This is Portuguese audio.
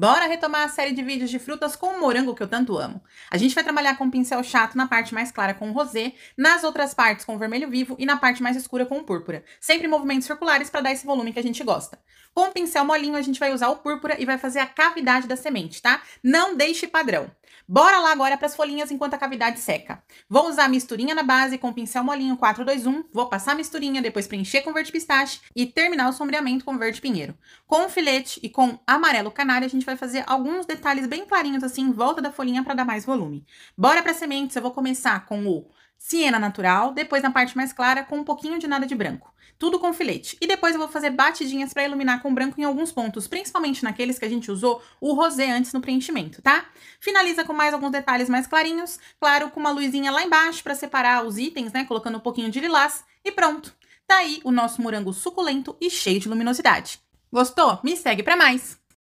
Bora retomar a série de vídeos de frutas com morango que eu tanto amo. A gente vai trabalhar com pincel chato na parte mais clara com rosé, nas outras partes com vermelho vivo e na parte mais escura com púrpura. Sempre movimentos circulares para dar esse volume que a gente gosta. Com pincel molinho, a gente vai usar o púrpura e vai fazer a cavidade da semente, tá? Não deixe padrão. Bora lá agora para as folhinhas enquanto a cavidade seca. Vou usar a misturinha na base com pincel molinho 421, vou passar a misturinha, depois preencher com verde pistache e terminar o sombreamento com verde pinheiro. Com o filete e com amarelo canário, a gente vai fazer alguns detalhes bem clarinhos assim em volta da folhinha para dar mais volume. Bora para as sementes, eu vou começar com o siena natural, depois na parte mais clara com um pouquinho de nada de branco. Tudo com filete. E depois eu vou fazer batidinhas para iluminar com branco em alguns pontos, principalmente naqueles que a gente usou o rosé antes no preenchimento, tá? Finaliza com mais alguns detalhes mais clarinhos, claro, com uma luzinha lá embaixo para separar os itens, né, colocando um pouquinho de lilás e pronto. Tá aí o nosso morango suculento e cheio de luminosidade. Gostou? Me segue para mais.